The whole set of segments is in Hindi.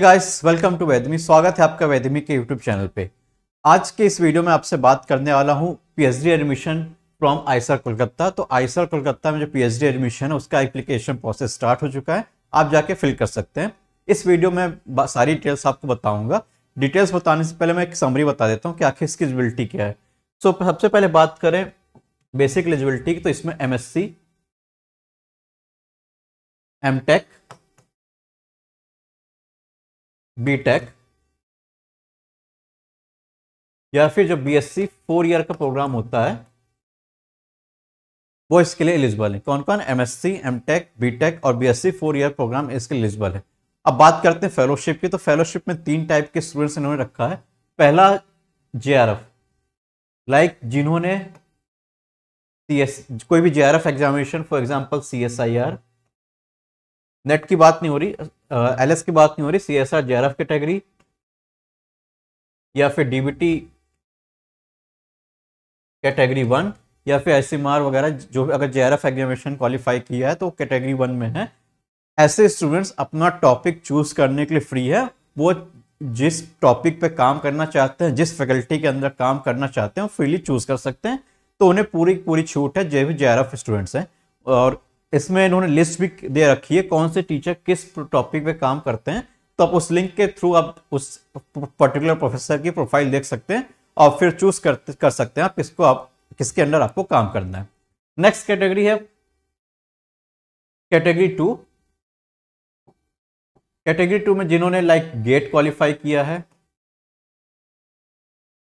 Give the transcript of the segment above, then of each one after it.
गाइस वेलकम टू वैदमी स्वागत है आपका वैदमी के यूट्यूब चैनल पे आज के इस वीडियो में आपसे बात करने वाला हूँ PhD admission from IISER Kolkata तो आईसर कोलकाता में जो पीएचडी एडमिशन है उसका एप्लीकेशन प्रोसेस स्टार्ट हो चुका है आप जाके फिल कर सकते हैं इस वीडियो में सारी डिटेल्स आपको बताऊंगा डिटेल्स बताने से पहले मैं एक समरी बता देता हूँ कि आखिर इसकी एलिजिबिलिटी क्या है सो so, सबसे पहले बात करें बेसिक एलिजिबिलिटी की तो इसमें M S C B tech या फिर जो B S C four year का प्रोग्राम होता है वो इसके लिए एलिजिबल है कौन कौन M S C M tech B tech और B S C four year programme इसके एलिजिबल है अब बात करते हैं फेलोशिप की तो फेलोशिप में तीन टाइप के स्टूडेंट्स इन्होंने रखा है पहला जे आर एफ लाइक जिन्होंने सी एस कोई भी J R F examination for example C S I R NET की बात नहीं हो रही एल की बात नहीं हो रही C S R F category या फिर डीबीटी कैटेगरी वन या फिर एस वगैरह जो अगर जे आर एग्जामिनेशन क्वालिफाई किया है तो कैटेगरी वन में है ऐसे स्टूडेंट्स अपना टॉपिक चूज करने के लिए फ्री है वो जिस टॉपिक पे काम करना चाहते हैं जिस फैकल्टी के अंदर काम करना चाहते हैं फ्रीली चूज कर सकते हैं तो उन्हें पूरी पूरी छूट है जो भी जे आर एफ स्टूडेंट्स हैं और इसमें इन्होंने लिस्ट भी दे रखी है कौन से टीचर किस टॉपिक पे काम करते हैं तो आप उस लिंक के थ्रू आप उस पर्टिकुलर प्रोफेसर की प्रोफाइल देख सकते हैं और फिर चूज कर, कर सकते हैं आप किसको आप किसके अंडर आपको काम करना है नेक्स्ट कैटेगरी है कैटेगरी टू कैटेगरी टू में जिन्होंने लाइक गेट क्वालिफाई किया है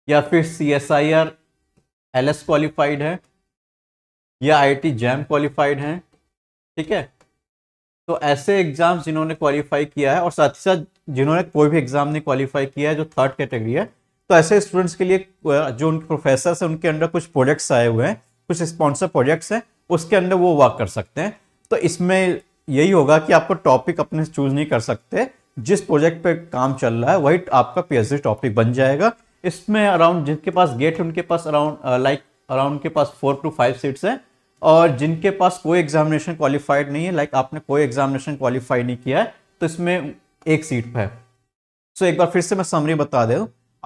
या फिर C S I R L S qualified है या आई टी जैम क्वालिफाइड हैं ठीक है तो ऐसे एग्जाम जिन्होंने क्वालिफाई किया है और साथ ही साथ जिन्होंने कोई भी एग्जाम नहीं क्वालिफाई किया है जो थर्ड कैटेगरी है तो ऐसे स्टूडेंट्स के लिए जो उनके प्रोफेसर है उनके अंडर कुछ प्रोजेक्ट्स आए हुए हैं कुछ स्पॉन्सर प्रोजेक्ट्स हैं उसके अंदर वो वर्क कर सकते हैं तो इसमें यही होगा कि आपको टॉपिक अपने चूज नहीं कर सकते जिस प्रोजेक्ट पे काम चल रहा है वही आपका पीएचडी टॉपिक बन जाएगा इसमें अराउंड जिनके पास गेट उनके पास अराउंड लाइक अराउंड के पास फोर टू फाइव सीट्स हैं और जिनके पास कोई एग्जामिनेशन क्वालिफाइड नहीं है लाइक आपने कोई एग्जामिनेशन क्वालिफाई नहीं किया है तो इसमें एक सीट पर है सो so, एक बार फिर से मैं समरी बता दे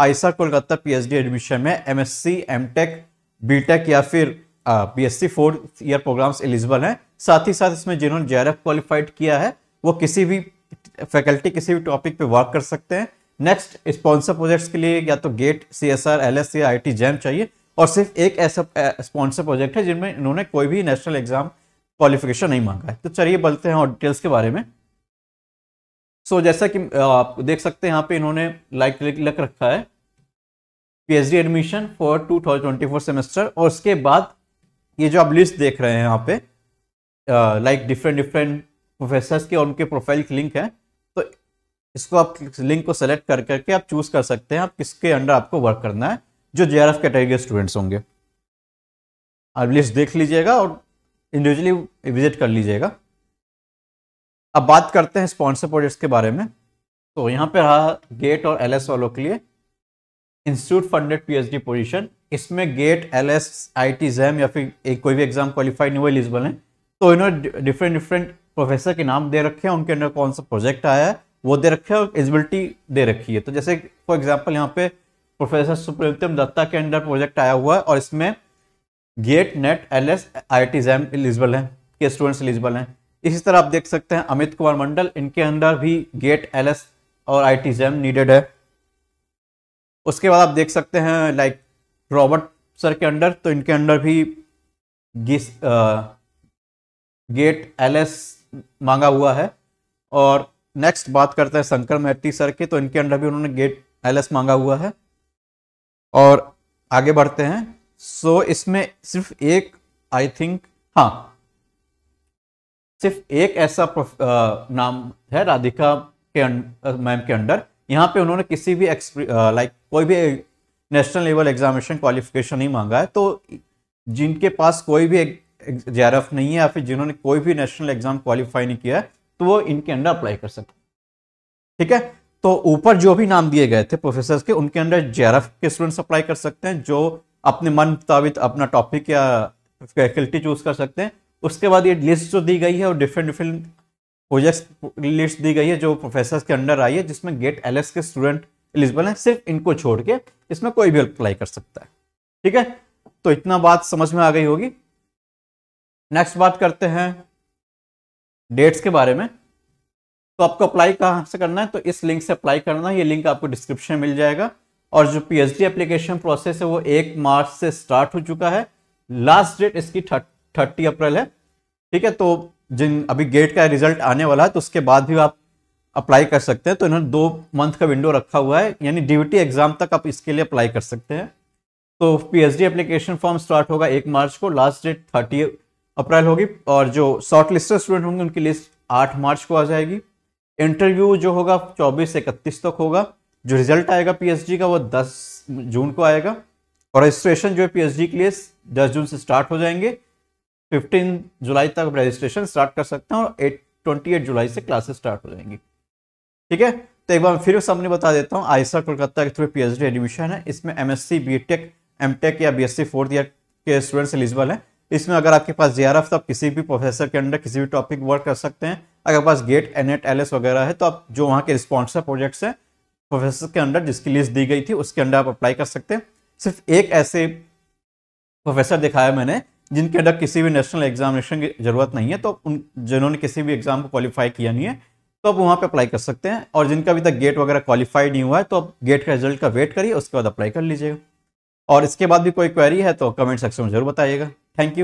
आयसा कोलकाता पीएचडी एडमिशन में एमएससी एमटेक बीटेक या फिर BSc fourth year programmes eligible हैं साथ ही साथ इसमें जिन्होंने जे क्वालिफाइड किया है वो किसी भी फैकल्टी किसी भी टॉपिक पे वर्क कर सकते हैं नेक्स्ट स्पॉन्सर प्रोजेक्ट्स के लिए या तो GATE C S R L S C I T JAM चाहिए और सिर्फ एक ऐसा स्पॉन्सर प्रोजेक्ट है जिनमें इन्होंने कोई भी नेशनल एग्जाम क्वालिफिकेशन नहीं मांगा है तो चलिए बोलते हैं और डिटेल्स के बारे में सो so, जैसा कि आप देख सकते हैं यहाँ पे इन्होंने लाइक लग रखा है पीएचडी एडमिशन फॉर 2024 सेमेस्टर और उसके बाद ये जो आप लिस्ट देख रहे हैं यहाँ पे लाइक डिफरेंट डिफरेंट प्रोफेसर के और उनके प्रोफाइल की लिंक है तो इसको आप लिंक को सेलेक्ट कर करके आप चूज कर सकते हैं आप किसके अंडर आपको वर्क करना है जो जे कैटेगरी के स्टूडेंट्स होंगे आप लिस्ट देख लीजिएगा और इंडिविजुअली विजिट कर लीजिएगा अब बात करते हैं स्पॉन्सर प्रोजेक्ट्स के बारे में तो यहाँ पे रहा गेट और एल एस वालों के लिए इंस्टीट्यूट फंडेड पीएचडी पोजीशन इसमें GATE L S I T JAM या फिर एक कोई भी एग्जाम क्वालिफाइड नहीं हुआ एलिजिबल हैं तो इन्होंने डिफरेंट डिफरेंट प्रोफेसर के नाम दे रखे हैं उनके अंदर कौन सा प्रोजेक्ट आया है वो दे रखे है और एलिजिबिलिटी दे रखी है तो जैसे फॉर एग्जाम्पल यहाँ पे प्रोफेसर सुप्रीतम दत्ता के अंडर प्रोजेक्ट आया हुआ है और इसमें GATE NET L S I T JAM eligible है के स्टूडेंट्स एलिजिबल हैं इसी तरह आप देख सकते हैं अमित कुमार मंडल इनके अंदर भी गेट एल एस और आई टी जैम नीडेड है उसके बाद आप देख सकते हैं लाइक रॉबर्ट सर के अंडर तो इनके अंडर भी गिस आ, गेट एल एस मांगा हुआ है और नेक्स्ट बात करते हैं शंकर मेहती सर के तो इनके अंडर भी उन्होंने गेट एल एस मांगा हुआ है और आगे बढ़ते हैं सो so, इसमें सिर्फ एक आई थिंक हाँ सिर्फ एक ऐसा आ, नाम है राधिका के अं, मैम के अंडर यहाँ पे उन्होंने किसी भी लाइक कोई भी नेशनल लेवल एग्जामिनेशन क्वालिफिकेशन नहीं मांगा है तो जिनके पास कोई भी जे नहीं है या फिर जिन्होंने कोई भी नेशनल एग्जाम क्वालिफाई नहीं किया है तो वो इनके अंडर अप्लाई कर सकते ठीक है तो ऊपर जो भी नाम दिए गए थे प्रोफेसर के उनके अंडर जेरफ के स्टूडेंट्स अप्लाई कर सकते हैं जो अपने मन मुताबिक अपना टॉपिक या फैकल्टी चूज कर सकते हैं उसके बाद ये लिस्ट जो दी गई है और डिफरेंट डिफरेंट प्रोजेक्ट लिस्ट दी गई है जो प्रोफेसर के अंडर आई है जिसमें गेट एल के स्टूडेंट एलिजिबल हैं सिर्फ इनको छोड़ के इसमें कोई भी अप्लाई कर सकता है ठीक है तो इतना बात समझ में आ गई होगी नेक्स्ट बात करते हैं डेट्स के बारे में तो आपको अप्लाई कहाँ से करना है तो इस लिंक से अप्लाई करना है ये लिंक आपको डिस्क्रिप्शन मिल जाएगा और जो P H D application process है वो एक मार्च से स्टार्ट हो चुका है लास्ट डेट इसकी थर्टी अप्रैल है ठीक है तो जिन अभी गेट का रिजल्ट आने वाला है तो उसके बाद भी आप अप्लाई कर सकते हैं तो इन्होंने दो मंथ का विंडो रखा हुआ है यानी डीवीटी एग्जाम तक आप इसके लिए अप्लाई कर सकते हैं तो पीएचडी एप्लीकेशन फॉर्म स्टार्ट होगा एक मार्च को लास्ट डेट थर्टी अप्रैल होगी और जो शॉर्ट लिस्टेड स्टूडेंट होंगे उनकी लिस्ट आठ मार्च को आ जाएगी इंटरव्यू जो होगा चौबीस से इकतीस तक होगा जो रिजल्ट आएगा पीएसजी का वो दस जून को आएगा और रजिस्ट्रेशन जो है पीएसजी के लिए दस जून से स्टार्ट हो जाएंगे फिफ्टीन जुलाई तक रजिस्ट्रेशन स्टार्ट कर सकते हैं और ट्वेंटी एट जुलाई से क्लासेस स्टार्ट हो जाएंगी ठीक है तो एक बार फिर सामने बता देता हूँ आयसा कोलकाता के थ्रू पी एडमिशन है इसमें टेक एम टेक या सी फोर्थ ईयर के स्टूडेंट्स एलिजिबल है इसमें अगर आपके पास जे आर एफ तो आप किसी भी प्रोफेसर के अंडर किसी भी टॉपिक वर्क कर सकते हैं अगर पास GATE NET L S वगैरह है तो आप जो वहाँ के रिस्पॉन्सर प्रोजेक्ट्स हैं प्रोफेसर के अंडर जिसकी लिस्ट दी गई थी उसके अंडर आप अप्लाई कर सकते हैं सिर्फ एक ऐसे प्रोफेसर दिखाया मैंने जिनके अंडर किसी भी नेशनल एग्जामिनेशन की जरूरत नहीं है तो उन जिन्होंने किसी भी एग्जाम को क्वालिफाई किया नहीं है तो आप वहाँ पर अप्लाई कर सकते हैं और जिनका अभी तक गेट वगैरह क्वालिफाइड नहीं हुआ है तो आप गेट का रिजल्ट का वेट करिए उसके बाद अप्लाई कर लीजिएगा और इसके बाद भी कोई क्वेरी है तो कमेंट सेक्शन में जरूर बताइएगा थैंक यू